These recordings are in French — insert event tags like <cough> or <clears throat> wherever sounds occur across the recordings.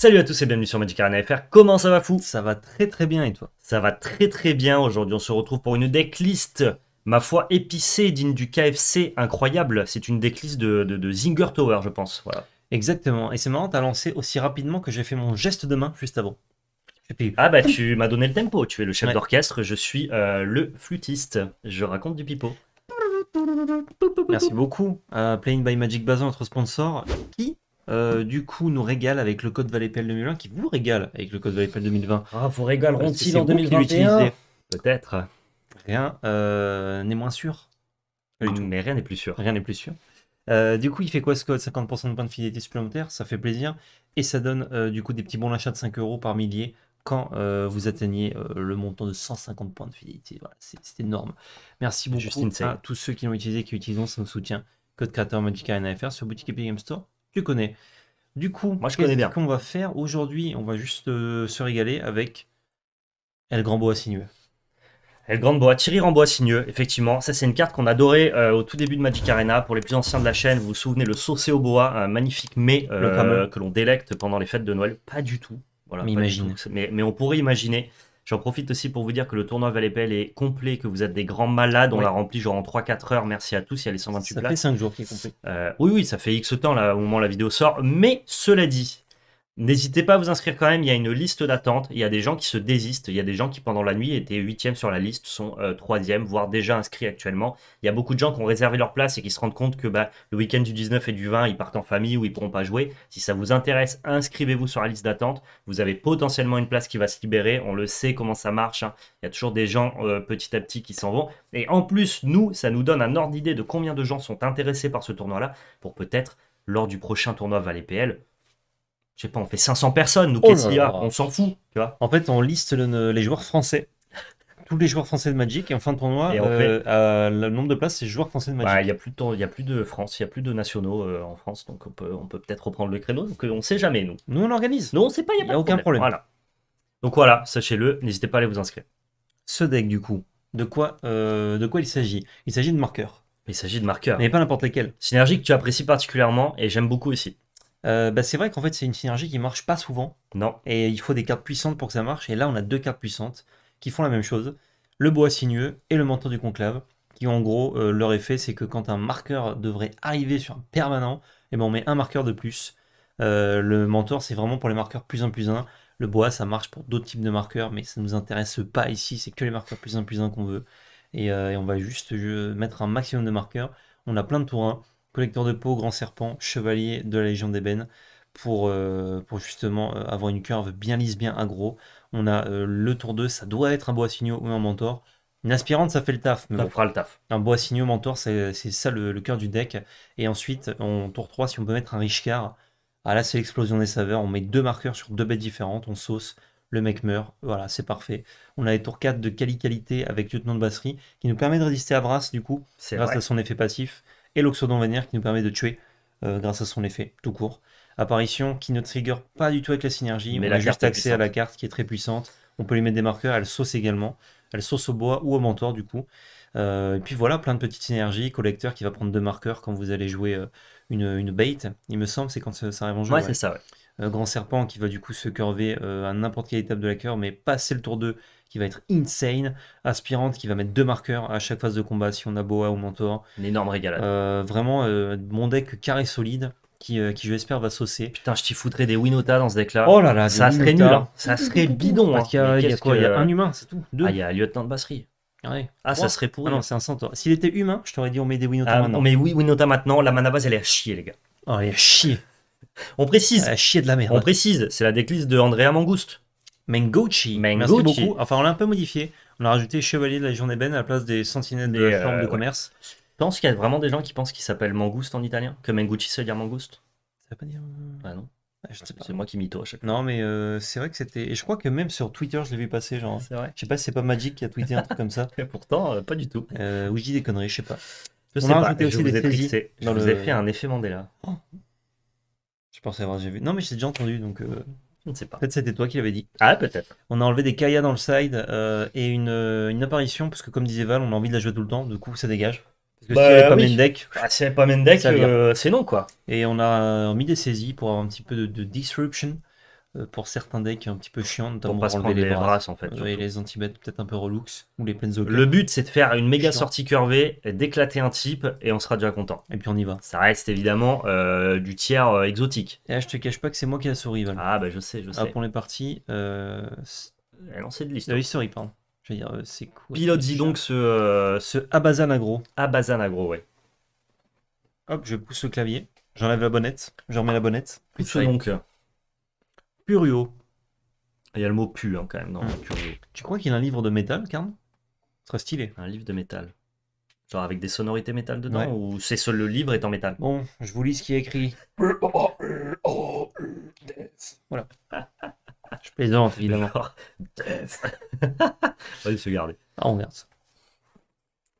Salut à tous et bienvenue sur Magic Arena FR. Comment ça va fou Ça va très très bien et toi Ça va très très bien. Aujourd'hui, on se retrouve pour une decklist, ma foi épicée, digne du KFC, incroyable. C'est une decklist de, de, Zinger Tower, je pense. Voilà. Exactement. Et c'est marrant, t'as lancé aussi rapidement que j'ai fait mon geste de main juste avant. Ah bah tu m'as donné le tempo, tu es le chef d'orchestre, je suis euh, le flûtiste, je raconte du pipeau. Merci beaucoup. Euh, Playing by Magic Bazin, notre sponsor, qui euh, du coup, nous régale avec le code Valépel 2020, qui vous régale avec le code Valépel 2020. Ah, vous régaleront-ils en 2021 Peut-être. Rien euh, n'est moins sûr. mais rien n'est plus sûr. Rien n'est plus sûr. Euh, du coup, il fait quoi ce code 50% de points de fidélité supplémentaires, ça fait plaisir. Et ça donne du coup des petits bons l'achat de 5 euros par millier quand vous atteignez le montant de 150 points de fidélité. Voilà, c'est énorme. Merci beaucoup à tous ceux qui l'ont utilisé, qui l'utilisent, ça nous soutient. Code créateur Magica NFR sur boutique Epic Game Store connais. Du coup, moi je connais bien. Qu'on va faire aujourd'hui, on va juste euh, se régaler avec El Grand Boa Sinueux. El Grand Boa, Thierry bois Signeux, effectivement. Ça, c'est une carte qu'on adorait euh, au tout début de Magic Arena. Pour les plus anciens de la chaîne, vous vous souvenez le au bois un magnifique mets euh, que l'on délecte pendant les fêtes de Noël Pas du tout. Voilà, mais mais on pourrait imaginer. J'en profite aussi pour vous dire que le tournoi Valépel est complet, que vous êtes des grands malades. On l'a rempli genre en 3-4 heures. Merci à tous. Il y a les 128 places. Ça fait 5 jours qu'il est complet. Euh, oui, oui, ça fait X temps au moment où la vidéo sort. Mais cela dit, N'hésitez pas à vous inscrire quand même, il y a une liste d'attente, il y a des gens qui se désistent, il y a des gens qui pendant la nuit étaient huitième sur la liste, sont euh, troisièmes, voire déjà inscrits actuellement. Il y a beaucoup de gens qui ont réservé leur place et qui se rendent compte que bah, le week-end du 19 et du 20, ils partent en famille ou ils pourront pas jouer. Si ça vous intéresse, inscrivez-vous sur la liste d'attente. Vous avez potentiellement une place qui va se libérer, on le sait comment ça marche. Hein. Il y a toujours des gens euh, petit à petit qui s'en vont. Et en plus, nous, ça nous donne un ordre d'idée de combien de gens sont intéressés par ce tournoi-là pour peut-être lors du prochain tournoi Valet PL je sais pas, on fait 500 personnes, nous, oh qu'est-ce qu'il y a On s'en fout, tu vois. En fait, on liste les joueurs français. Tous les joueurs français de Magic, et en fin de tournoi, euh, euh, le nombre de places, c'est joueurs français de Magic. Il n'y y a plus de France, il n'y a plus de nationaux euh, en France, donc on peut peut être reprendre le créneau. Donc on ne sait jamais, nous. Nous, on organise. Non, on ne sait pas, il n'y a, y a aucun problème. Voilà. Donc voilà, sachez-le, n'hésitez pas à aller vous inscrire. Ce deck, du coup, de quoi, de quoi il s'agit Il s'agit de marqueurs. Il s'agit de marqueurs. Mais pas n'importe lesquels. que tu apprécies particulièrement, et j'aime beaucoup ici. Euh, bah, c'est vrai qu'en fait, c'est une synergie qui marche pas souvent. Non. Et il faut des cartes puissantes pour que ça marche. Et là, on a deux cartes puissantes qui font la même chose le bois sinueux et le mentor du conclave. Qui en gros, euh, leur effet, c'est que quand un marqueur devrait arriver sur un permanent, et eh ben on met un marqueur de plus. Euh, le mentor, c'est vraiment pour les marqueurs plus 1 plus 1. Le bois, ça marche pour d'autres types de marqueurs, mais ça ne nous intéresse pas ici. C'est que les marqueurs plus 1 plus 1 qu'on veut. Et, on va juste mettre un maximum de marqueurs. On a plein de tours 1 collecteur de peau, grand serpent, chevalier de la Légion d'ébène, pour, euh, pour justement euh, avoir une curve bien lisse, bien agro. On a euh, le tour 2, ça doit être un bois signaux ou un mentor. Une aspirante, ça fait le taf. Mais ça fera le taf. Un bois signaux, mentor, c'est ça le, cœur du deck. Et ensuite, en tour 3, si on peut mettre un riche car, ah là, c'est l'explosion des saveurs. On met deux marqueurs sur deux bêtes différentes, on sauce, le mec meurt. Voilà, c'est parfait. On a les tours 4 de quali-qualité avec lieutenant de basserie qui nous permet de résister à Brass, du coup, grâce à son effet passif et l'Oxodon Vénère qui nous permet de tuer euh, grâce à son effet tout court. Apparition qui ne trigger pas du tout avec la synergie, mais on a juste accès à la carte qui est très puissante. On peut lui mettre des marqueurs, elle sauce également. Elle sauce au bois ou au mentor du coup. Euh, et puis voilà, plein de petites synergies. Collecteur qui va prendre deux marqueurs quand vous allez jouer euh, une, une, bait, il me semble, c'est quand ça arrive en jeu. Ouais, c'est ça. grand serpent qui va du coup se curver à n'importe quelle étape de la cœur, mais passer le tour 2 qui va être insane. Aspirante qui va mettre deux marqueurs à chaque phase de combat si on a Boa ou Mentor. Une énorme régalade. Euh, vraiment, euh, mon deck carré solide. Qui, euh, qui j'espère va saucer. Putain, je t'y foutrais des Winota dans ce deck-là. Oh là là, ça serait nul. Hein. Ça serait <laughs> bidon. Hein. Il y a, quoi Il y a un humain, c'est tout. Ah, il y a un lieutenant de Basserie. Ah, ça serait pourri. Ah non, c'est un centaure. S'il était humain, je t'aurais dit on met des Winota ah, maintenant. On met oui, Winota maintenant. La mana base, elle est à chier, les gars. Oh, elle est à chier. <laughs> On précise. Elle À chier de la merde. On précise, c'est la déclise de Andrea Mangouste. Mengucci, Merci Enfin, on l'a un peu modifié. On a rajouté Chevalier de la Légion ben d'Ébène à la place des Sentinelles de la de euh, Commerce. Je pense qu'il y a vraiment des gens qui pensent qu'il s'appelle Mangouste en italien. Que Mengucci, ça veut dire Mangouste. Ça veut pas dire. Euh, ah non. Ah, c'est moi qui mito à chaque fois. Non, mais euh, c'est vrai que c'était. Et je crois que même sur Twitter, je l'ai vu passer. Genre, hein. c'est vrai. Je sais pas si c'est pas Magic qui a tweeté un truc comme ça. <laughs> Et pourtant, pas du tout. ou je dis des conneries, je sais pas. Je on sais pas. Je vous des ai vous fait un effet Mandela. Oh. Je pensais avoir vu. Non, mais j'ai déjà entendu, donc. Peut-être c'était toi qui l'avais dit. Ah, peut-être. On a enlevé des Kaya dans le side euh, et euh, une, apparition, parce que comme disait Val, on a envie de la jouer tout le temps, du coup ça dégage. Parce que bah si elle pas oui. deck, ah, pas euh, c'est non quoi. Et on a mis des saisies pour avoir un petit peu de disruption. Euh, pour certains decks un petit peu chiants, notamment pour, se enlever les, en fait. Oui, les antibêtes peut-être un peu relux ou les penzo. Le but c'est de faire une méga sortie curvée, d'éclater un type et on sera déjà content. Et puis on y va. Ça reste évidemment euh, du tiers euh, exotique. Et là, je te cache pas que c'est moi qui ai la souris. Val. Ah bah je sais, je ah, sais. Après on est parti. Euh... a lancé de l'histoire. pardon. Je veux dire, c'est cool. Pilote y donc ce. Ce Abazan agro. Abazan agro, ouais. Hop, je pousse le clavier. J'enlève la bonnette. Je remets la bonnette. Pousse donc. Purio. Il y a le mot pu hein, quand même dans Purio. Hmm. Tu crois qu'il a un livre de métal, Karn Ce serait stylé. Un livre de métal. Genre avec des sonorités métal dedans ou c'est seul le livre est en métal Bon, je vous lis ce qui est écrit. voilà. <laughs> je plaisante évidemment. <laughs> vas se garder. Ah, on regarde ça.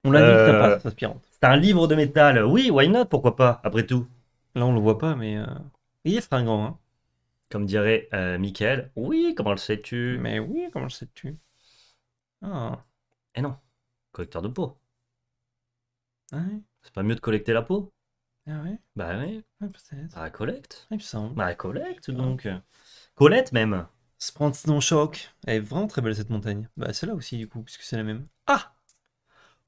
On l'a dit euh, pas, c'est C'est un livre de métal. Oui, why not Pourquoi pas Après tout. Là, on le voit pas, mais. Euh, il est fringant, hein. Comme dirait euh, Michael, oui, comment le sais-tu Mais oui, comment le sais-tu Ah. Oh. non, collecteur de peau. Ah c'est pas mieux de collecter la peau Ah oui Bah oui. Ah, peut-être. Bah collecte. Ah, il semble. Bah collecte donc. Colette même. non-choc. Elle est vraiment très belle cette montagne. Bah celle-là aussi du coup, puisque c'est la même. Ah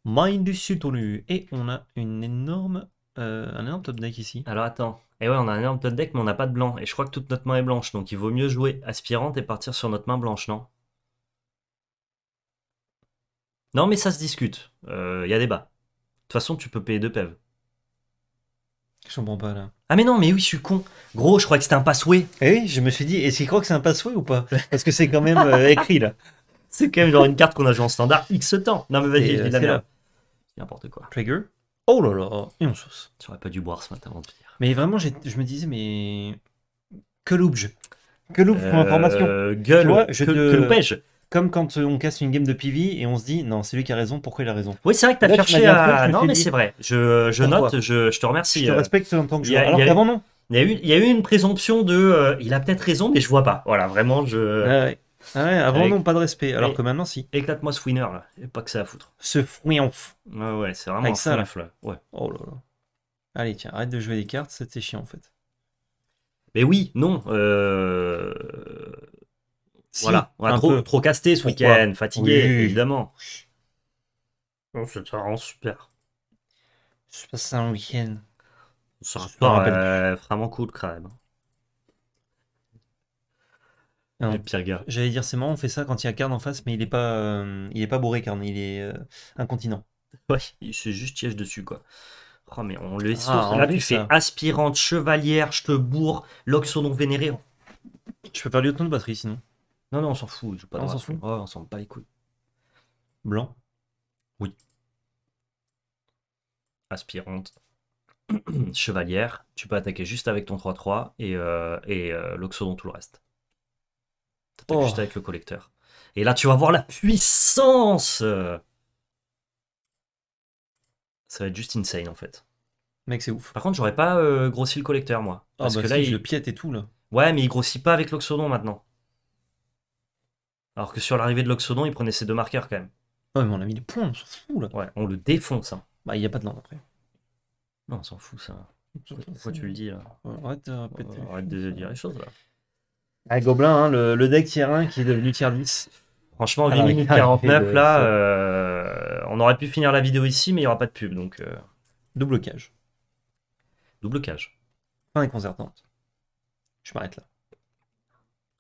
Mind du Sud, Sutonu. Et on a une énorme euh, un énorme top deck ici. Alors attends. Et eh ouais, on a un énorme top deck, mais on n'a pas de blanc. Et je crois que toute notre main est blanche. Donc il vaut mieux jouer aspirante et partir sur notre main blanche, non Non, mais ça se discute. Il euh, y a débat. De toute façon, tu peux payer deux PEV. Je comprends pas là. Ah mais non, mais oui, je suis con. Gros, je crois que c'était un passway. Eh oui, je me suis dit, est-ce qu'il croit que c'est un passway ou pas Parce que c'est quand même euh, <laughs> écrit là. c'est quand même genre une carte qu'on a joué en standard X temps. Non mais vas-y, je N'importe quoi. Trigger Oh là là, et on sauce. aurais pas dû boire ce matin avant de dire Mais vraiment, je me disais, mais. Que loupe-je Que loupe, pour euh, information Gueule, je Comme quand on casse une game de PV et on se dit, non, c'est lui qui a raison, pourquoi il a raison Oui, c'est vrai que tu as cherché à. Non, mais c'est vrai. Je, note, je, te remercie. Je te respecte en tant que joueur. il y a- eu, une présomption de. Euh, il a peut-être raison, mais je vois pas. Voilà, vraiment, je. Ah ouais, avant non, pas de respect, alors que maintenant si. Éclate-moi ce winner là, Et pas que ça à foutre. Ce fouinf. Ouais, ouais, c'est vraiment Avec un ça là. Ouais. Oh là là. Allez, tiens, arrête de jouer des cartes, c'était chiant en fait. Mais oui, non. Euh... voilà, on a trop, caster ce week-end, fatigué, évidemment. Oh, c'était vraiment super. Je passe un week-end. Ça, euh, vraiment cool quand même. Hein. J'allais dire, c'est marrant, on fait ça quand il y a Carne en face, mais il est pas, euh, il est pas bourré, Karn. il est euh, incontinent. <laughs> Ouais, il se juste tiège dessus, quoi. Oh, mais on le fait là, tu fais aspirante, chevalière, je te bourre, l'oxodon vénéré. Je peux faire lieutenant de batterie sinon. Non, non, on s'en fout, pas ah, On s'en fout. on s'en Blanc Oui. Aspirante. <clears throat> chevalière, tu peux attaquer juste avec ton 3-3 et, euh, et l'oxodon tout le reste. Oh. juste avec le collecteur. Et là, tu vas voir la puissance euh. Ça va être juste insane, en fait. Mec, c'est ouf. Par contre, j'aurais pas euh, grossi le collecteur, moi. Ah, parce bah que là, il... le piète et tout, là. Ouais, mais il grossit pas avec l'oxodon maintenant. Alors que sur l'arrivée de l'oxodon, il prenait ses deux marqueurs quand même. Ouais, mais on a mis des points, on s'en fout, là. Ouais, on le défonce. ça hein. Bah, il n'y a pas de lance après. Non, on s'en fout, ça. Pourquoi, tu le dis, là Arrête de dire les choses, là. Un ah, gobelin, hein, le, deck tier 1 qui est devenu tier 10. Franchement, 8 ah, minutes 49, là, euh, on aurait pu finir la vidéo ici, mais il n'y aura pas de pub, donc euh, double cage. Double cage. Fin déconcertante. Je m'arrête là.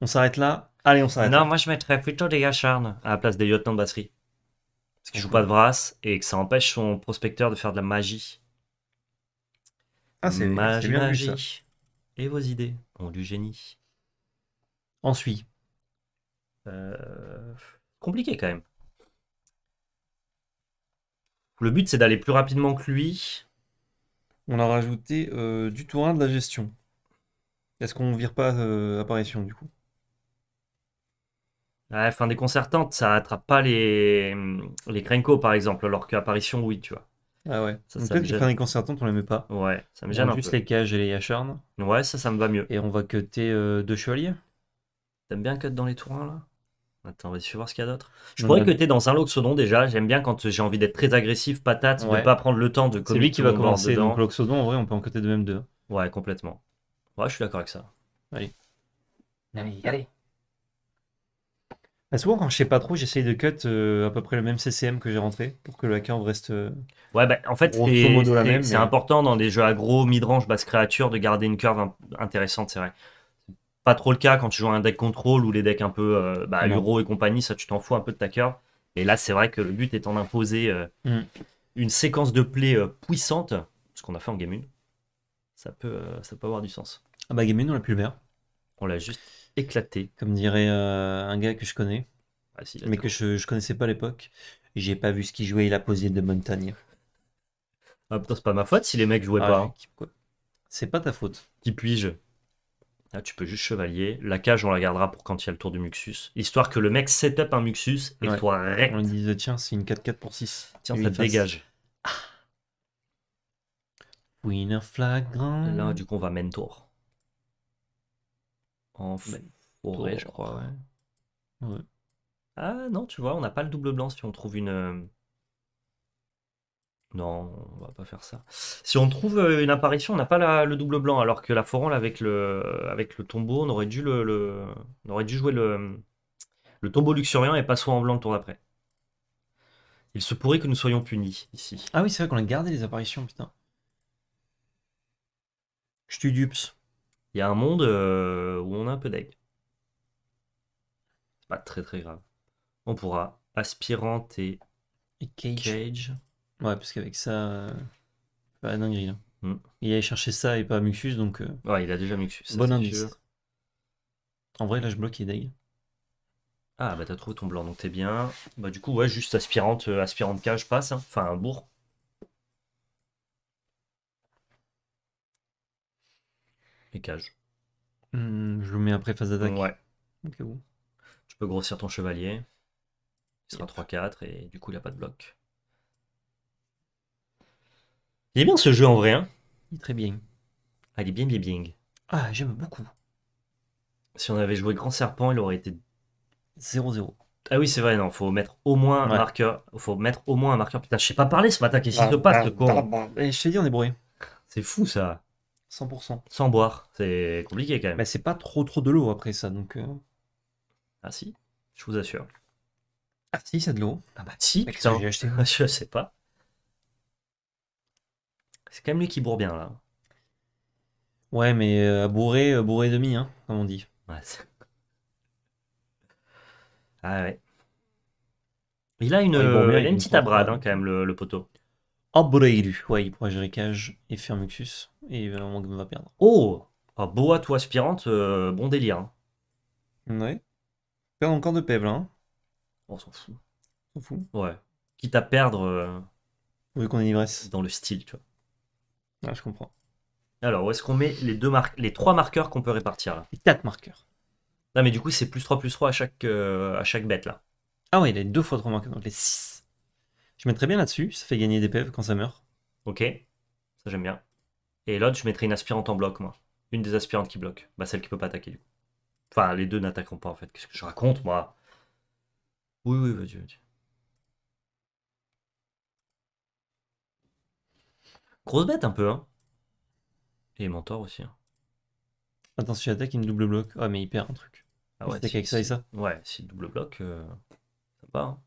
On s'arrête là Allez, on s'arrête. Non, moi je mettrais plutôt des gacharnes à la place des lieutenants de batterie. Parce qu'il joue pas de brasse et que ça empêche son prospecteur de faire de la magie. Ah, c'est bien Vu, ça. Et vos idées ont du génie. Ensuite, euh, compliqué quand même. Le but, c'est d'aller plus rapidement que lui. On a rajouté euh, du tour 1 de la gestion. Est-ce qu'on vire pas euh, apparition du coup Ouais, fin déconcertante, ça attrape pas les, les Krenko par exemple, alors qu'apparition, oui, tu vois. Ah ouais. Ça, on les met pas. Ouais, ça me gêne on les cages et les yacharnes. Ouais, ça, ça me va mieux. Et on va cutter deux chevaliers T'aimes bien cut dans les tourins là Attends, vas-y, je voir ce qu'il y a d'autre. Je pourrais cutter dans un Loxodon Sodon déjà. J'aime bien quand j'ai envie d'être très agressif, patate, de ne pas prendre le temps de C'est lui qui va commencer. Donc, Loxodon, en vrai, on peut en cutter de même deux. Ouais, complètement. Ouais, je suis d'accord avec ça. Allez. Allez, allez. Bah, souvent, quand je sais pas trop, j'essaye de cut euh, à peu près le même CCM que j'ai rentré pour que la curve reste. Euh, ouais, bah, en fait, c'est important dans des jeux agro, mid-range, basse créature de garder une curve intéressante, c'est vrai pas trop le cas quand tu joues un deck contrôle ou les decks un peu euh, bah, et compagnie, ça tu t'en fous un peu de ta cœur. Et là, c'est vrai que le but étant d'imposer euh, mm. une séquence de play euh, puissante, ce qu'on a fait en game 1, ça peut, euh, ça peut avoir du sens. Ah bah game 1, on l'a le faire. On l'a juste éclaté. Comme dirait un gars que je connais, ah, mais que je, connaissais pas à l'époque. J'ai pas vu ce qu'il jouait, il a posé de montagne. Ah putain, c'est pas ma faute si les mecs jouaient ah, pas. Hein. C'est pas ta faute. Qui puis-je Là, ah, tu peux juste chevalier. La cage, on la gardera pour quand il y a le tour du Muxus. Histoire que le mec set up un Muxus et toi rect. On disait, tiens, c'est une 4-4 pour 6. Tiens, ça dégage. Ah. Winner flagrant. Là, du coup, on va mentor. En forêt, je crois, Ah non, tu vois, on n'a pas le double blanc si on trouve une. Euh, non, on va pas faire ça. Si on trouve euh, une apparition, on n'a pas le double blanc, alors que la foranle avec le, avec le tombeau, on aurait dû, le, aurait dû jouer le, tombeau luxuriant et pas soit en blanc le tour d'après. Il se pourrait que nous soyons punis ici. Ah oui, c'est vrai qu'on a gardé les apparitions, putain. Je suis dups. Il y a un monde euh, où on a un peu d'aigle. C'est pas très très grave. On pourra aspirante et, et cage. Ouais, parce qu'avec ça, euh, pas dinguerie. Hein. Mm. Il allait chercher ça et pas Muxus, donc. Euh, ouais, il a déjà Muxus. Bon En vrai, là, je bloque, il Ah, bah t'as trouvé ton blanc, donc t'es bien. Bah, du coup, ouais, juste aspirante, euh, aspirante cage, passe. Hein. Enfin, un bourg. Et cage. Hmm, je le mets après phase d'attaque. Ouais. Ok, Tu peux grossir ton chevalier. Il sera 3-4 et du coup, il a pas de bloc. Il est bien ce jeu en vrai, hein Il est très bien. Ah, il est bien, bien, bien. Ah, j'aime beaucoup. Si on avait joué Grand Serpent, il aurait été 0-0. Ah oui, c'est vrai, non, faut mettre au moins un marqueur. Faut mettre au moins un marqueur. Putain, je sais pas parler ce matin, qu'est-ce qui bah, se passe, le bah, bah, eh, je t'ai dit, on est bourré. C'est fou, ça. 100%. Sans boire, c'est compliqué quand même. Mais c'est pas trop trop de l'eau après ça, donc. Euh. Ah si, je vous assure. Ah si, c'est de l'eau. Ah bah si, <laughs> je sais pas. C'est quand même lui qui bourre bien là. Ouais, mais euh, bourré, euh, bourré demi, hein, comme on dit. Ouais, ah ouais. Il a une, petite hein, abrade quand même, le, poteau. Oh, lui. Ouais, il pourrait gérer cage et faire muxus. Et il euh, va perdre. Oh ah, Boa, toi, aspirante, euh, bon délire. Hein. Ouais. Perdre encore de Pebble, hein. On s'en fout. On s'en fout. Ouais. Quitte à perdre. Oui, qu'on est ivresse. Dans le style, tu vois. Ah, je comprends. Alors, où est-ce qu'on met les deux marques, les trois marqueurs qu'on peut répartir là Les quatre marqueurs. Non, mais du coup, c'est plus 3 plus 3 à chaque, euh, à chaque bête là. Ah oui, a deux fois 3 marqueurs, donc les 6. Je mettrais bien là-dessus, ça fait gagner des PV quand ça meurt. Ok, ça j'aime bien. Et l'autre, je mettrais une aspirante en bloc, moi. Une des aspirantes qui bloque. Bah, celle qui peut pas attaquer du coup. Enfin, les deux n'attaqueront pas en fait. Qu'est-ce que je raconte, moi Oui, oui, vas-y, vas-y. Grosse bête un peu, hein. Et Mentor aussi. Hein. Attends, si j'attaque, il me double bloc. Ah, mais il perd un truc. Ah ouais, si, avec ça ça. Ouais, si double bloc, euh, ça va. Hein.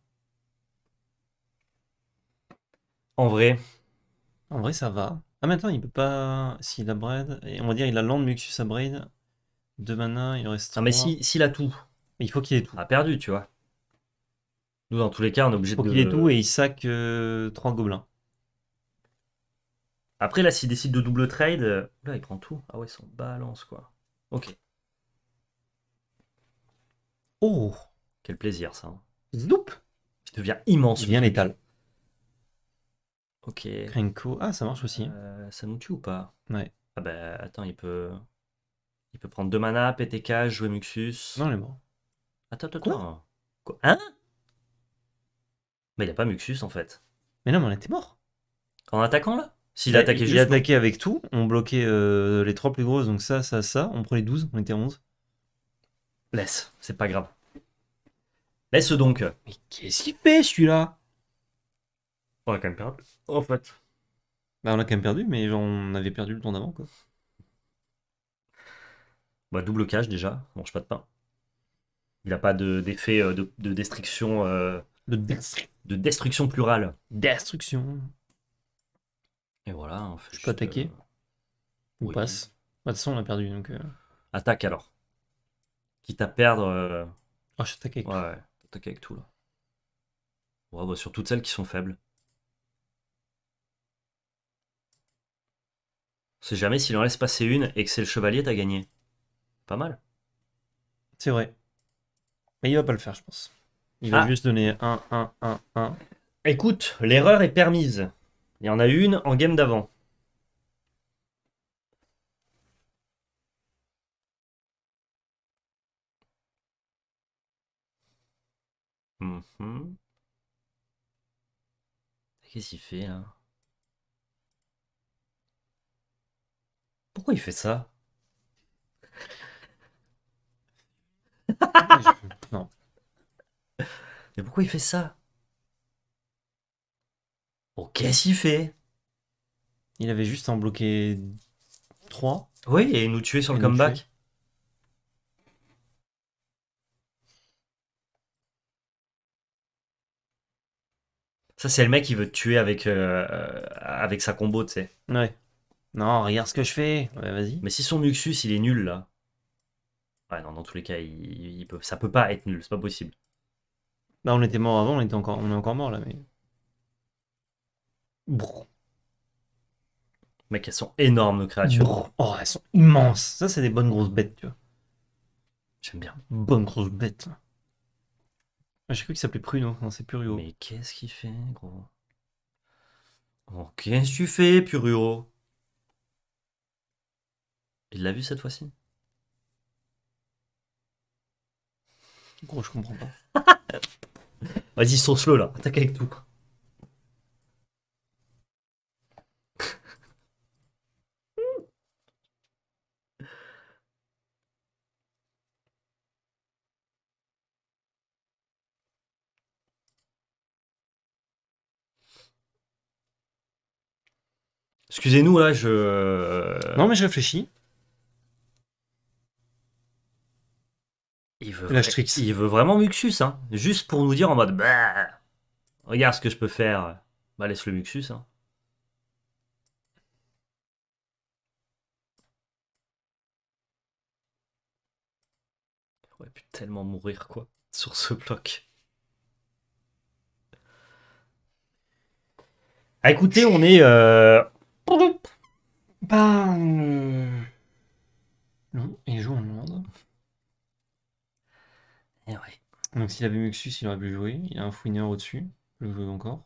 En vrai. En vrai, ça va. Ah, maintenant, il peut pas. S'il a braid. Et on va dire, il a land, Muxus à braid. Deux mana, il reste. Ah mais s'il si, a tout. Il faut qu'il ait tout. a perdu, tu vois. Nous, dans tous les cas, on est obligé il faut qu'il ait tout et il sac euh, trois gobelins. Après, là, s'il décide de double trade, euh, là, il prend tout. Ah ouais, son balance, quoi. Ok. Oh Quel plaisir, ça. Hein. Zoup Il devient immense. Il devient létal. Ok. Krenko. Ah, ça marche aussi. ça nous tue ou pas Ouais. Ah bah, attends, il peut... Il peut prendre deux mana, PTK, jouer Muxus. Non, il est mort. Attends, attends, attends. Hein Mais il a pas Muxus, en fait. Mais non, mais on était mort. En attaquant, là s'il attaquait, bah, j'ai attaqué avec tout. On bloquait euh, les trois plus grosses, donc ça, ça, ça. On prend les 12, on était 11. Laisse, c'est pas grave. Laisse donc. Mais qu'est-ce qu'il fait celui-là On a quand même perdu. En fait. Bah, on a quand même perdu, mais on avait perdu le temps d'avant, quoi. Bah, double cache déjà, on mange pas de pain. Il a pas d'effet euh, de, destruction. de, euh, de destruction plurale. Destruction. Et voilà. Je peux attaquer euh, Ou passe. Bah, de toute façon, on a perdu. Donc, euh. Attaque alors. Quitte à perdre. Euh, oh, je t'attaque avec. Ouais, ouais. avec tout là. Ouais, bah, sur toutes celles qui sont faibles. On sait jamais s'il en laisse passer une et que c'est le chevalier, t'as gagné. Pas mal. C'est vrai. Mais il va pas le faire, je pense. Il va ah. juste donner 1, 1, 1, 1. Écoute, l'erreur est permise. Il y en a une en game d'avant. Mhm. Qu'est-ce qu'il fait là Pourquoi il fait ça Non. Mais pourquoi il fait ça Oh, qu'est-ce qu'il fait Il avait juste en bloqué 3. Oui, et nous tuer sur le comeback. Ça, c'est le mec qui veut te tuer avec, euh, euh, avec sa combo, tu sais. Ouais. Non, regarde ce que je fais. Ouais, vas-y. Mais si son Muxus, il est nul, là. Ouais, non, dans tous les cas, il, peut, ça peut pas être nul, c'est pas possible. Bah, on était mort avant, on, était encore, on est encore mort, là, mais. Mec, elles sont énormes, nos créatures. Oh, elles sont immenses. Ça, c'est des bonnes grosses bêtes, tu vois. J'aime bien. Bonnes grosses bêtes. Ah, j'ai cru qu'il s'appelait Pruno. Non, c'est Purio. Mais qu'est-ce qu'il fait, gros oh, Qu'est-ce que tu fais, Purio Il l'a vu cette fois-ci Gros, je comprends pas. <laughs> Vas-y, source le là. Attaque avec tout. Excusez-nous, là, je. Euh, non, mais je réfléchis. Il veut, il veut vraiment Muxus, hein. Juste pour nous dire en mode. Bah, regarde ce que je peux faire. Bah, laisse le Muxus, hein. J'aurais pu tellement mourir, quoi, sur ce bloc. Ah, écoutez, on est, euh, s'il avait Muxus, il aurait pu jouer. Il a un Fouineur au-dessus, le jouer encore.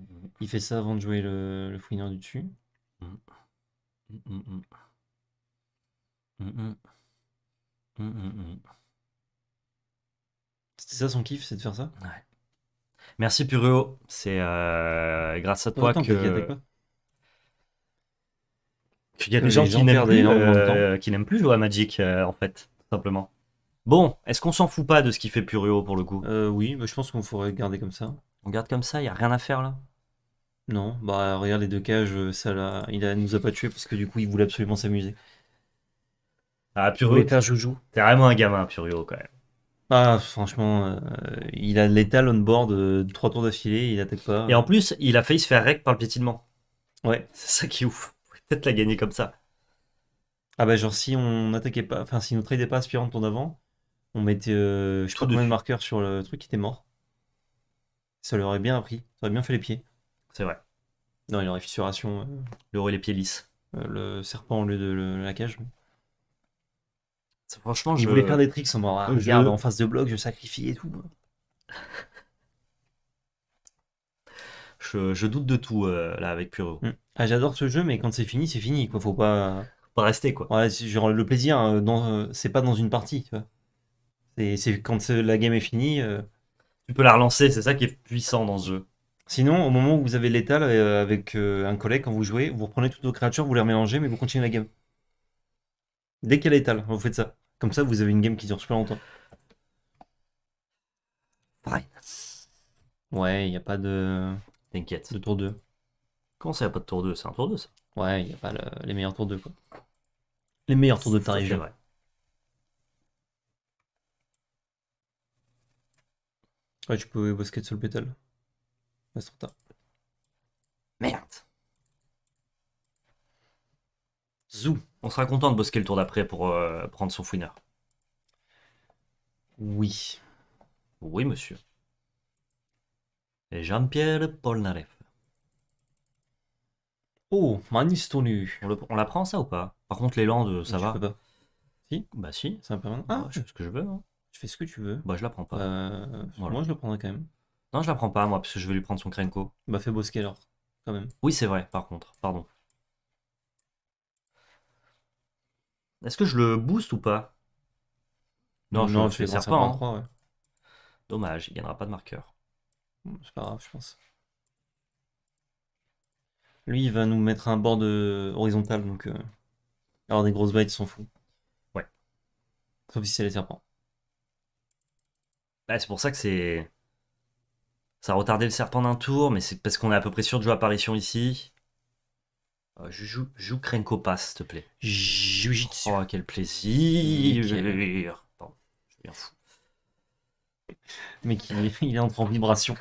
Mm-hmm. Il fait ça avant de jouer le, le Fouineur du dessus. Mm-hmm. Mm-hmm. C'était ça son kiff, c'est de faire ça Merci Pureo, c'est euh, grâce à toi que. Il y a des gens, qui n'aiment plus, jouer à Magic, euh, en fait, simplement. Bon, est-ce qu'on s'en fout pas de ce qui fait Purio pour le coup Euh, oui, mais je pense qu'on faudrait garder comme ça. On garde comme ça, il y a rien à faire là. Non, bah regarde les deux cages, euh, ça là, il a, nous a pas tués parce que du coup il voulait absolument s'amuser. Ah, Purio. un joujou. T'es vraiment un gamin, Purio quand même. Ah, franchement, euh, il a l'étal on board, euh, trois tours d'affilée, il attaque pas. Et en plus, il a failli se faire rec par le piétinement. Ouais, c'est ça qui est ouf. Peut-être la gagner comme ça. Ah bah genre si on n'attaquait pas, enfin si nous tradait pas aspirant en ton avant, on mettait, euh, je trouve pas combien de marqueurs sur le truc qui était mort. Ça leur aurait bien appris, ça aurait bien fait les pieds. C'est vrai. Non, il aurait fissuration, euh, il aurait les pieds lisses. Euh, le serpent au lieu de la cage. franchement, je Je voulais faire des tricks en mort. en face de bloc, je sacrifie et tout. <laughs> Je, doute de tout là avec Puro. Mm. Ah, j'adore ce jeu, mais quand c'est fini, c'est fini. Quoi. Faut pas. Pas rester quoi. Ouais, genre le plaisir, hein, c'est pas dans une partie. Tu vois. Et C'est quand la game est finie, euh, tu peux la relancer, c'est ça qui est puissant dans ce jeu. Sinon, au moment où vous avez l'étal euh, avec euh, un collègue, quand vous jouez, vous reprenez toutes vos créatures, vous les remélangez, mais vous continuez la game. Dès qu'il y a l'étal, vous faites ça. Comme ça, vous avez une game qui dure super longtemps. Fine. Ouais, il n'y a pas de. T'inquiète. De tour 2. Comment ça, il n'y a pas de tour 2 C'est un tour 2, ça Ouais, il n'y a pas les meilleurs tours 2, quoi. Les meilleurs tours de ta Vrai. tu peux basket sur le pétale. Merde. Zou. On sera content de bosquer le tour d'après pour euh, prendre son fouineur. Oui. Oui, monsieur. Jean-Pierre Polnareff. Oh, maniste On, nu on la prend ça ou pas Par contre, les Landes, ça va Si Bah si. C'est bah, ah. ce que je veux. Hein. Tu fais ce que tu veux. Bah, je la prends pas. Euh, moi, je le prendrais quand même. Non, je la prends pas, moi, parce que je vais lui prendre son Krenko. Bah, fais bosquer, alors, quand même. Oui, c'est vrai, par contre. Pardon. Est-ce que je le booste ou pas Non, je, fais les hein. Dommage, il gagnera pas de marqueur. C'est pas grave, je pense. Lui, il va nous mettre un bord euh, horizontal, donc. Euh, alors, des grosses bêtes, il s'en fout. Ouais. Sauf si c'est les serpents. Bah, c'est pour ça que c'est. Ça a retardé le serpent d'un tour, mais c'est parce qu'on est à peu près sûr de jouer apparition ici. Euh, je joue, joue Krenko Pass, s'il te plaît. Jujitsu. Oh, quel plaisir. je suis bien fou. Mais il, il entre en vibration.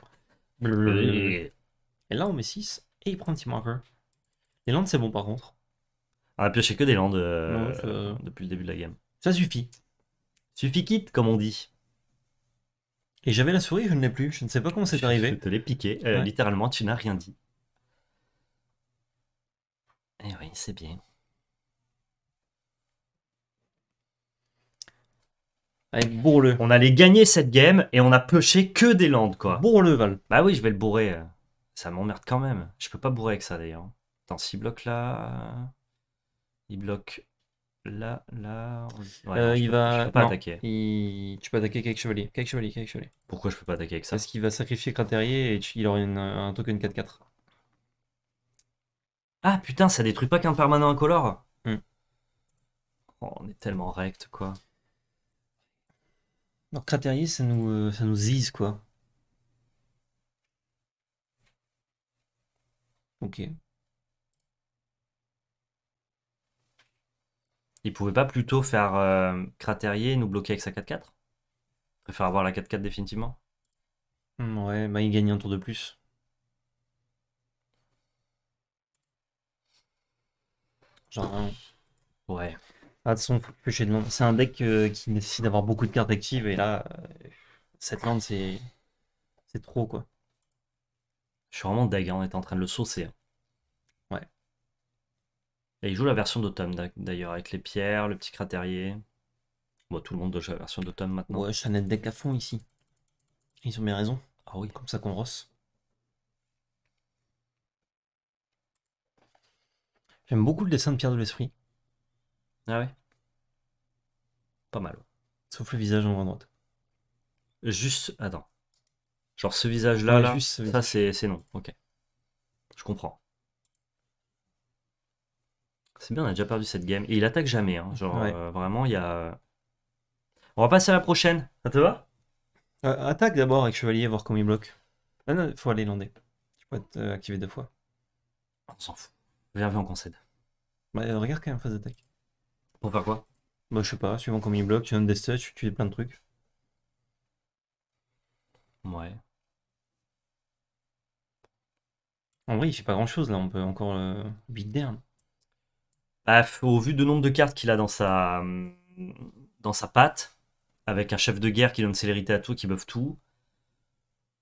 Et là, on met 6 et il prend un petit Les landes, c'est bon par contre. On a pioché que des landes euh, depuis le début de la game. Ça suffit. Suffit quitte, comme on dit. Et j'avais la souris, je ne l'ai plus. Je ne sais pas comment c'est arrivé. Je te l'ai piqué. Euh, littéralement, tu n'as rien dit. Eh oui, c'est bien. Avec Bourleux. On allait gagner cette game et on a pêché que des landes, quoi. Bourre-le, Val. Bah oui, je vais le bourrer. Euh, ça m'emmerde quand même. Je peux pas bourrer avec ça, d'ailleurs. Attends, s'il bloque là. Euh, Il bloque là, là. Euh, il va. pas attaquer. Tu peux attaquer avec chevalier. chevalier, Pourquoi je peux pas attaquer avec ça Parce qu'il va sacrifier Cratérier et il aura une- un token 4-4. Ah putain, ça détruit pas qu'un permanent incolore hmm. oh, on est tellement recte quoi. Donc Cratérier, ça nous, euh, ça nous zise, quoi. Ok. Il pouvait pas plutôt faire euh, cratérier nous bloquer avec sa 4-4 préfère avoir la 4-4 définitivement. Hmm, ouais, bah il gagne un tour de plus. Genre hein. Ouais. Ah, de son, C'est un deck euh, qui nécessite d'avoir beaucoup de cartes actives et là, euh, cette lande, c'est. C'est trop quoi. Je suis vraiment deg, hein, on est en train de le saucer. Hein. Et il joue la version d'automne d'ailleurs, avec les pierres, le petit cratérier. Bon, tout le monde joue la version d'automne maintenant. Ouais, Chanel deck à fond ici. Ils ont bien raison. Ah oui. Comme ça qu'on rosse. J'aime beaucoup le dessin de Pierre de l'Esprit. Ah ouais Pas mal. Sauf le visage en grand droite. Juste. Attends. Genre ce visage-là, là, là, là ça c'est non. Ok. Je comprends. C'est bien, on a déjà perdu cette game. Et il attaque jamais. Hein. Genre, euh, vraiment, il y a. On va passer à la prochaine. Ça te va euh, Attaque d'abord avec Chevalier, voir comment il bloque. Ah non, il faut aller lander. Tu peux être euh, activé deux fois. On s'en fout. Viens, viens, on concède. Bah, regarde quand même phase d'attaque. Pour faire quoi Bah, je sais pas, suivant comment il bloque, tu donnes des stuff, tu fais plein de trucs. Ouais. En vrai, il fait pas grand chose là, on peut encore le beat bah, au vu du nombre de cartes qu'il a dans sa, dans sa patte, avec un chef de guerre qui donne célérité à tout, qui buff tout,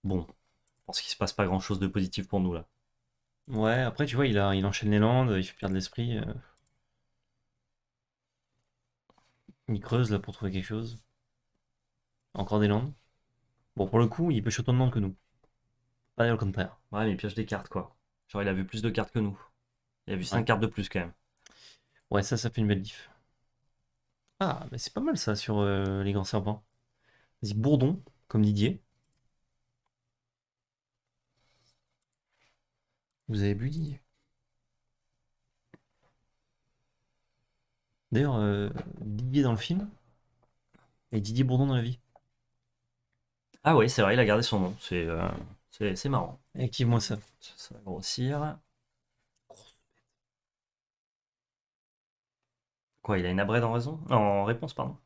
bon, je pense qu'il se passe pas grand chose de positif pour nous là. Ouais, après tu vois, il, a, il enchaîne les landes, il fait perdre l'esprit. Euh. Il creuse là pour trouver quelque chose. Encore des landes. Bon, pour le coup, il pêche autant de landes que nous. Pas le contraire. Ouais, mais il pioche des cartes quoi. Genre, il a vu plus de cartes que nous. Il a vu 5 cartes de plus quand même. Ouais, ça, ça fait une belle diff. Ah, mais c'est pas mal ça sur euh, les grands serpents. Vas-y, Bourdon, comme Didier. Vous avez bu Didier D'ailleurs, euh, Didier dans le film et Didier Bourdon dans la vie. Ah ouais, c'est vrai, il a gardé son nom. C'est euh, marrant. Active-moi ça. Ça va grossir. Quoi, il a une abrède en raison En réponse, pardon.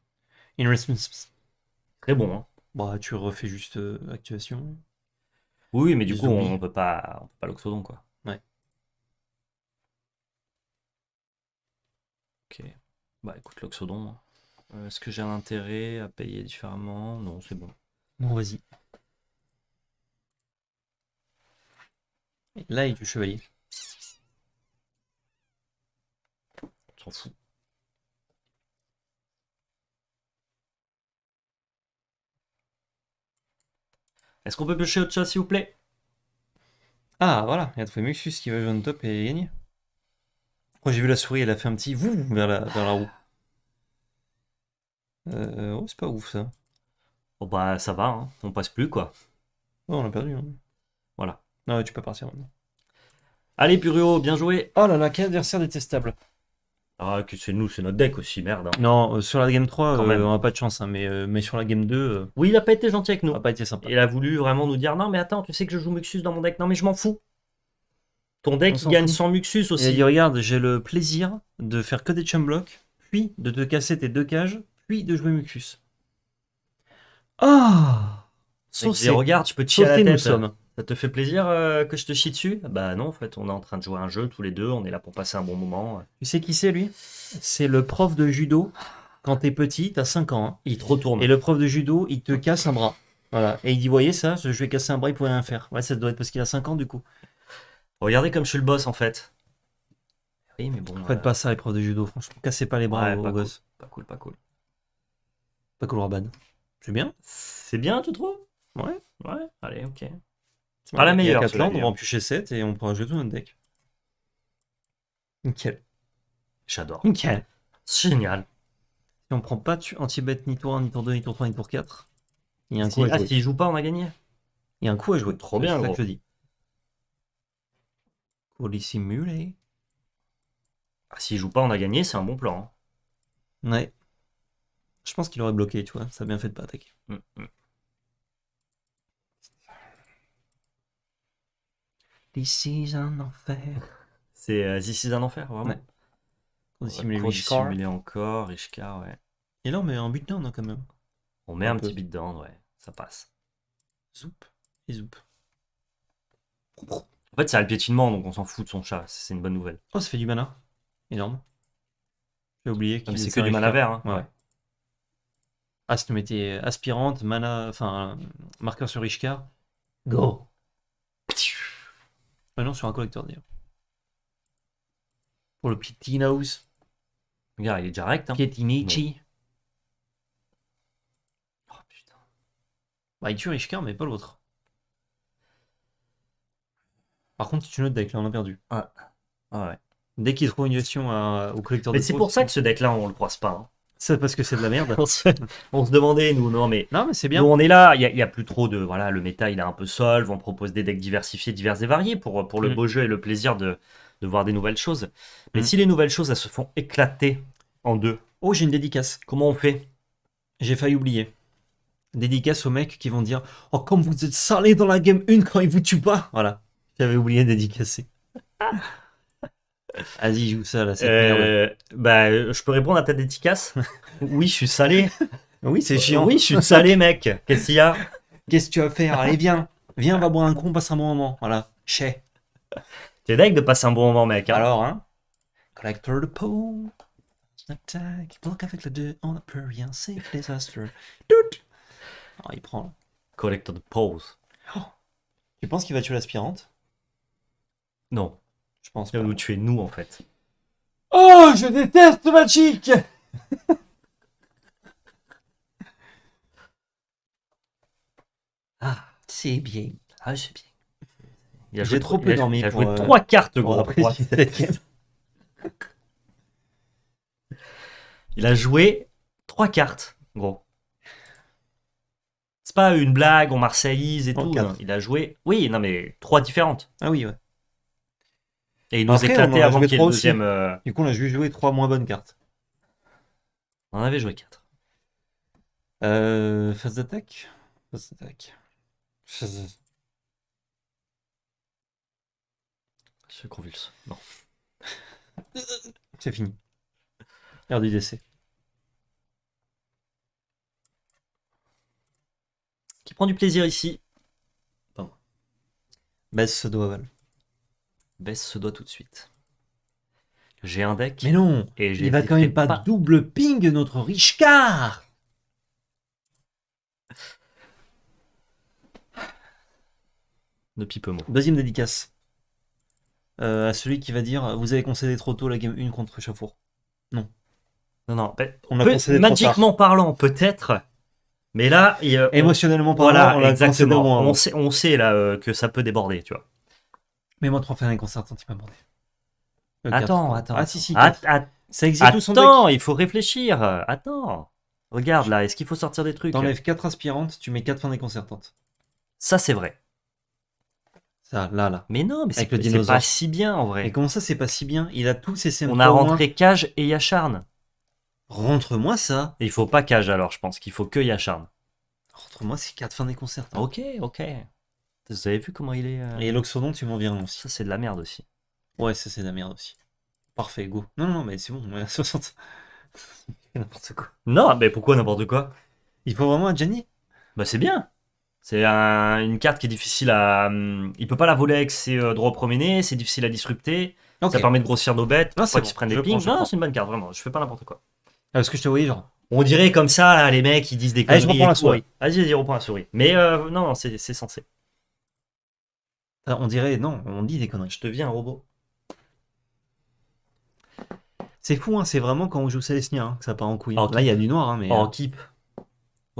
In response. Très bon, hein. Bah, tu refais juste l'actuation. Euh, oui, mais du coup, on, peut pas, on peut pas l'oxodon, quoi. Ouais. Ok. Bah, écoute, l'oxodon. Euh, est-ce que j'ai un intérêt à payer différemment Non, c'est bon. Bon, vas-y. Là, il du chevalier. On s'en fout. Est-ce qu'on peut piocher autre chose, s'il vous plaît Ah, voilà, il a trouvé Muxus qui va jouer en top et gagner. Oh, j'ai vu la souris, elle a fait un petit vous vers la, roue. Euh, oh, c'est pas ouf ça. Bon oh, bah ça va, hein. on passe plus quoi. Non, oh, on a perdu. Hein. Voilà. Non, ah tu peux partir maintenant. Allez, Purio, bien joué. Oh là là, quel adversaire détestable. Ah, que c'est nous, c'est notre deck aussi, merde. Hein. Non, euh, sur la game 3, euh, on n'a pas de chance, hein, mais, euh, mais sur la game 2, Oui, il a pas été gentil avec nous. Il n'a pas été sympa. Il a voulu vraiment nous dire non, mais attends, tu sais que je joue Muxus dans mon deck. Non, mais je m'en fous. Ton deck, il gagne sans Muxus Il a aussi. dit Regarde, j'ai le plaisir de faire que des chum blocks, puis de te casser tes deux cages, puis de jouer Muxus. Ah regarde, tu peux tirer la tête. Ça te fait plaisir euh, que je te chie dessus Bah non, en fait, on est en train de jouer un jeu tous les deux, on est là pour passer un bon moment. Tu sais qui c'est lui C'est le prof de judo. Quand t'es petit, t'as 5 ans, hein. il te retourne. Et le prof de judo, il te casse un bras. Voilà. Et il dit, voyez ça, je vais casser un bras, il pouvait rien faire. Ouais, ça doit être parce qu'il a 5 ans du coup. Regardez comme je suis le boss en fait. Oui, mais bon. Faites euh, pas ça les profs de judo, franchement. Cassez pas les bras aux, pas cool. Pas cool, pas cool. Pas cool, C'est bien C'est bien, tu trouves Ouais. Ouais, allez, ok. C'est pas la meilleure. on va en 7 et on prend un jeu de notre deck. Nickel. J'adore. Nickel. Génial. Si on prend pas anti-bet ni tour 1, ni tour 2, ni tour 3, ni tour 4, il y a un si, coup Ah, s'il joue pas, on a gagné. Il y a un coup à jouer. Trop bien, C'est ça que je dis. Holy Simulé. Ah, s'il joue pas, on a gagné, c'est un bon plan. Hein. Ouais. Je pense qu'il aurait bloqué, tu vois. Ça a bien fait de pas attaquer. -hmm. This is an enfer. <laughs> C'est euh, This is an enfer, vraiment. On a encore, Richcar, ouais. Et là, on met un but hein, quand même. On met un, petit bit down, ouais. Ça passe. Zoup et zoup. En fait, c'est le piétinement, donc on s'en fout de son chat. C'est une bonne nouvelle. Oh, ça fait du mana. Énorme. J'ai oublié qu'il C'est que du mana vert. Hein. Ouais. Ah, si tu mettais aspirante, mana, enfin, marqueur sur Richcar, go sur un collecteur d'ailleurs. Pour le Pietinos. Regarde, il est direct. Hein. Pietinici. Oh putain. Bah, il tue Richker, mais pas l'autre. Par contre, c'est une autre deck, là, on a perdu. Ah, ouais. Dès qu'il trouve une notion euh, au collecteur mais c'est pour ça que ce deck-là, on le croise pas. Hein. C'est parce que c'est de la merde. <laughs> on, se... demandait, nous, non, mais. Non, mais c'est bien. Nous, on est là, il n'y a, plus trop de. Voilà, le méta, il est un peu sol, on propose des decks diversifiés, divers et variés pour, pour le mm. beau jeu et le plaisir de, de voir des nouvelles choses. Mais mm. si les nouvelles choses, elles se font éclater en deux. Oh, j'ai une dédicace. Comment on fait J'ai failli oublier. Dédicace aux mecs qui vont dire Oh, comme vous êtes salés dans la game 1 quand ils vous tuent pas Voilà. J'avais oublié de dédicacer. <laughs> Vas-y, joue ça, là, cette euh, Bah, euh, je peux répondre à ta dédicace Oui, je suis salé. Oui, c'est chiant. Oui, je suis salé, mec. Qu'est-ce qu'il y a Qu'est-ce que tu vas faire Allez, viens. Viens, va boire un coup, on passe un bon moment. Voilà, chais. T'es dingue de passer un bon moment, mec. Hein. Alors, hein Collector de peau. tag. Bloc avec le 2. On n'a plus rien. C'est Tout. Oh, ah, il prend. Collector de pause. Oh. Tu penses qu'il va tuer l'aspirante Non. Je pense que où tu nous en fait. Oh, je déteste Magic <laughs> Ah, c'est bien. Ah, c'est bien. Il a joué trop peu Il euh, trois cartes, gros. <laughs> il a joué trois cartes, gros. C'est pas une blague, on marseillise et tout. Il a joué, oui, non mais trois différentes. Ah oui, ouais. Et il nous éclatait avant qu'il y ait le deuxième. Euh, du coup, on a juste joué trois moins bonnes cartes. On en avait joué quatre. Euh, phase d'attaque Phase d'attaque. Je convulse. Non. <laughs> C'est fini. L'heure du décès. Qui prend du plaisir ici moi. Baisse Val baisse ce doigt tout de suite. J'ai un deck. Mais non et Il va quand même pas, double ping notre riche car De pipe Deuxième dédicace. Euh, à celui qui va dire Vous avez concédé trop tôt la game 1 contre Chafour. Non. Non, non. on a concédé Magiquement parlant, peut-être. Mais là. Émotionnellement parlant, on on, sait, là euh, que ça peut déborder, tu vois. Mais moi, trois fins un concert, m'a demandé. Euh, attends, attends. Ah, si, si. ça existe attends, son il faut réfléchir. Attends. Regarde là, est-ce qu'il faut sortir des trucs Enlève quatre aspirantes, tu mets quatre fins déconcertantes. Ça, c'est vrai. Ça, là, là. Mais non, mais c'est pas si bien en vrai. Mais comment ça, c'est pas si bien Il a tous ses scènes. On a rentré Cage et Yacharne. Rentre-moi ça. il faut pas Cage alors, je pense qu'il faut que Yacharne. Rentre-moi ces quatre fins déconcertantes. Ok, ok. Vous avez vu comment il est euh, Et l'oxodon, tu m'en viens aussi. Ça, c'est de la merde aussi. Ouais, ça, c'est de la merde aussi. Parfait, go. Non, non, mais c'est bon, on est à 60. <laughs> n'importe quoi. Non, mais pourquoi n'importe quoi Il faut vraiment un Jenny Bah, c'est bien. C'est une carte qui est difficile à. Hmm, il peut pas la voler avec ses euh, droits promenés, c'est difficile à disrupter. Ça permet de grossir nos bêtes, non, pas bon. se prennent des Non, c'est une bonne carte, vraiment. Je fais pas n'importe quoi. Ah, parce que je te voyais, genre. On dirait comme ça, les mecs, ils disent des conneries. souris. Hein. Vas-y, vas-y, reprends la souris. Mais euh, non, non c'est censé. Ah, on dirait, non, on dit des conneries. Je deviens un robot. C'est fou, hein, c'est vraiment quand on joue Celestia hein, que ça part en couille. Là, il y a du noir, hein, mais. En euh, keep.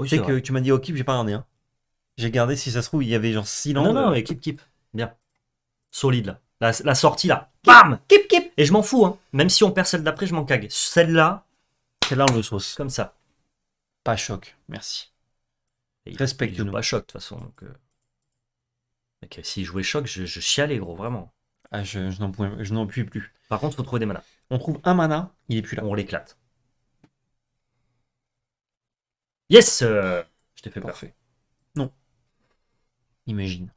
tu sais que tu m'as dit au keep, j'ai pas regardé. Hein. J'ai gardé si ça se trouve, il y avait genre silence. Non, non, mais keep, keep. Bien. Solide là. La, sortie là. Bam Keep, keep Et je m'en fous, hein. Même si on perd celle d'après, je m'en cague. Celle-là. Celle-là, on le sauce. Comme ça. Pas choc, merci. Respecte-nous. Pas choc, de toute façon. Euh, si je jouait choc, je, chialais, gros, vraiment. Ah, je, n'en puis je n'en puis plus. Par contre, faut trouver des manas. On trouve un mana, il est plus là. On l'éclate. Yes euh, Je t'ai fait Parfait. Non. Imagine.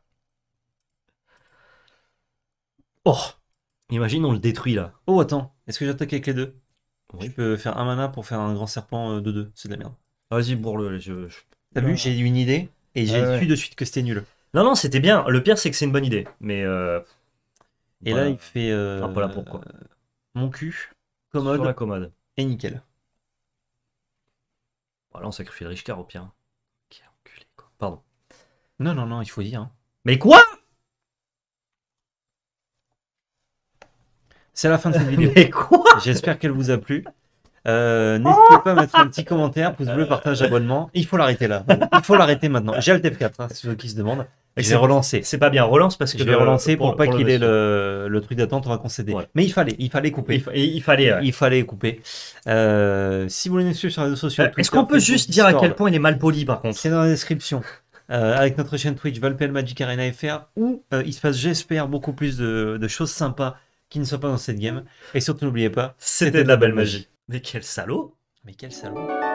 Oh Imagine, on le détruit là. Oh, attends, est-ce que j'attaque avec les deux oui. Je peux faire un mana pour faire un grand serpent euh, de deux. C'est de la merde. Vas-y, bourre-le. Je... T'as vu, j'ai eu une idée et j'ai su de suite que c'était nul. Non, non, c'était bien. Le pire, c'est que c'est une bonne idée. Mais. Euh, et là, il fait. Euh, pourquoi. Mon cul, commode. la commode. Et nickel. Voilà, on sacrifie le car au pire. Hein. Pardon. Non, non, non, il faut dire. Hein. Mais quoi C'est la fin de cette vidéo. <laughs> Mais quoi J'espère qu'elle vous a plu. Euh, oh! N'hésitez pas à mettre un petit commentaire, pouce bleu, partage, abonnement. Il faut l'arrêter là. Il faut l'arrêter maintenant. J'ai le TF4, hein, c'est ceux qui se demandent. Et c'est relancé. C'est pas bien, relance parce que. Je l'ai relancé pour, pas qu'il ait le, le, truc d'attente, on va concéder. Mais il fallait, il fallait couper. Il, fallait. Il fallait couper. Euh, si vous voulez nous suivre sur les réseaux sociaux. Euh, est-ce qu'on peut juste dire à quel point il est mal poli par contre C'est dans la description. Euh, avec notre chaîne Twitch Valpel Magic Arena FR où il se passe, j'espère, beaucoup plus de, choses sympas qui ne sont pas dans cette game. Et surtout, n'oubliez pas, c'était de la belle magie. magie. Mais quel salaud Mais quel salaud